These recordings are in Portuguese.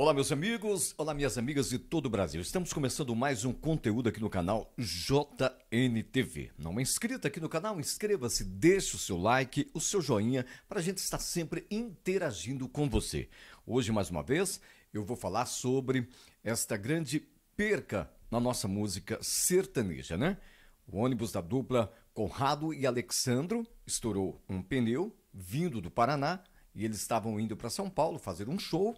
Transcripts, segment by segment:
Olá, meus amigos, olá, minhas amigas de todo o Brasil. Estamos começando mais um conteúdo aqui no canal JNTV. Não é inscrito aqui no canal? Inscreva-se, deixe o seu like, o seu joinha, para a gente estar sempre interagindo com você. Hoje, mais uma vez, eu vou falar sobre esta grande perca na nossa música sertaneja, né? O ônibus da dupla Conrado e Alexandro estourou um pneu vindo do Paraná e eles estavam indo para São Paulo fazer um show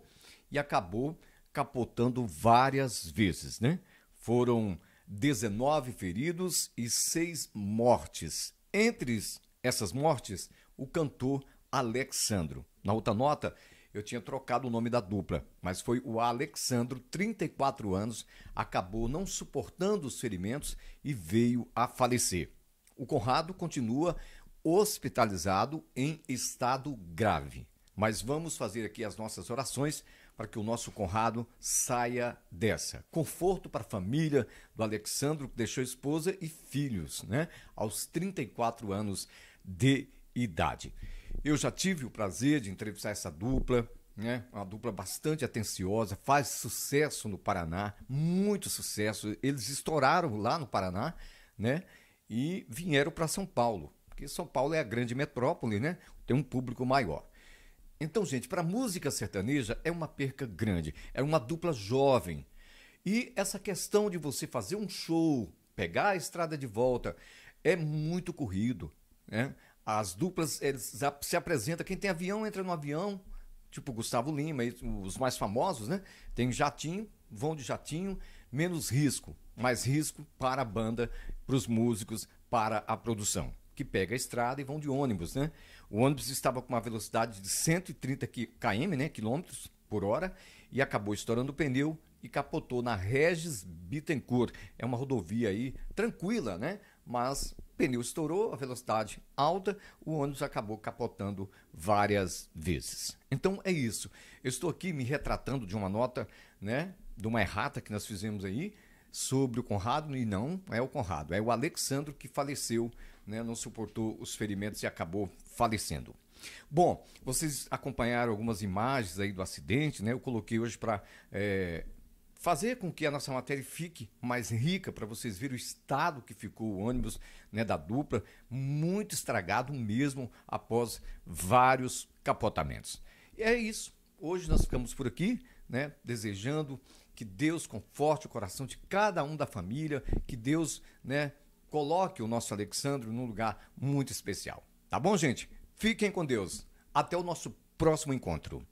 e acabou capotando várias vezes, né? Foram 19 feridos e 6 mortes. Entre essas mortes, o cantor Alexandro. Na outra nota, eu tinha trocado o nome da dupla, mas foi o Alexandro, 34 anos, acabou não suportando os ferimentos e veio a falecer. O Conrado continua hospitalizado em estado grave. Mas vamos fazer aqui as nossas orações para que o nosso Conrado saia dessa. Conforto para a família do Alexandro, que deixou esposa e filhos, né? Aos 34 anos de idade. Eu já tive o prazer de entrevistar essa dupla, né? Uma dupla bastante atenciosa, faz sucesso no Paraná, muito sucesso. Eles estouraram lá no Paraná, né? E vieram para São Paulo, porque São Paulo é a grande metrópole, né? Tem um público maior. Então, gente, para a música sertaneja é uma perca grande, é uma dupla jovem. E essa questão de você fazer um show, pegar a estrada de volta, é muito corrido. Né? As duplas eles se apresentam, quem tem avião entra no avião, tipo Gustavo Lima, os mais famosos, né? Tem jatinho, vão de jatinho, menos risco, mais risco para a banda, para os músicos, para a produção que pega a estrada e vão de ônibus, né? O ônibus estava com uma velocidade de 130 km, né, quilômetros por hora, e acabou estourando o pneu e capotou na Regis Bittencourt. É uma rodovia aí tranquila, né? Mas o pneu estourou, a velocidade alta, o ônibus acabou capotando várias vezes. Então é isso. Eu estou aqui me retratando de uma nota, né, de uma errata que nós fizemos aí sobre o Conrado e não é o Conrado, é o Alexandro que faleceu né, não suportou os ferimentos e acabou falecendo. Bom, vocês acompanharam algumas imagens aí do acidente, né? Eu coloquei hoje para é, fazer com que a nossa matéria fique mais rica para vocês verem o estado que ficou o ônibus né, da dupla, muito estragado mesmo após vários capotamentos. E é isso. Hoje nós ficamos por aqui, né? Desejando que Deus conforte o coração de cada um da família, que Deus, né? coloque o nosso Alexandre num lugar muito especial. Tá bom, gente? Fiquem com Deus. Até o nosso próximo encontro.